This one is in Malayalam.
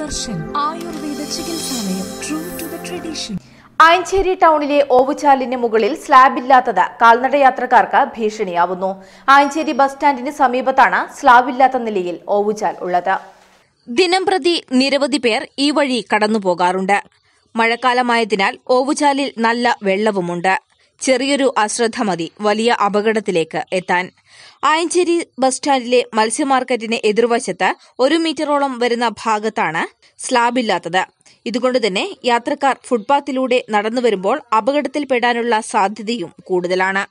Darshan Ayurveda true to the tradition Ayancheri ടൗണിലെ ഓവുചാലിന് മുകളിൽ സ്ലാബ് സ്ലാബില്ലാത്തത് കാൽനടയാത്രക്കാർക്ക് ഭീഷണിയാവുന്നു ആയഞ്ചേരി ബസ് സ്റ്റാൻഡിന് സമീപത്താണ് സ്ലാബ് ഇല്ലാത്ത നിലയിൽ ഓവുചാൽ ഉള്ളത് ദിനംപ്രതി നിരവധി പേർ ഈ വഴി കടന്നുപോകാറുണ്ട് മഴക്കാലമായതിനാൽ ഓവുചാലിൽ നല്ല വെള്ളവുമുണ്ട് ചെറിയൊരു അശ്രദ്ധ മതി വലിയ അപകടത്തിലേക്ക് എത്താൻ ആയഞ്ചേരി ബസ് സ്റ്റാൻഡിലെ മത്സ്യമാർക്കറ്റിന് മാർക്കറ്റിന് എതിർവശത്ത് ഒരു മീറ്ററോളം വരുന്ന ഭാഗത്താണ് സ്ലാബില്ലാത്തത് ഇതുകൊണ്ട് തന്നെ യാത്രക്കാർ ഫുട്പാത്തിലൂടെ നടന്നു വരുമ്പോൾ അപകടത്തിൽപ്പെടാനുള്ള സാധ്യതയും കൂടുതലാണ്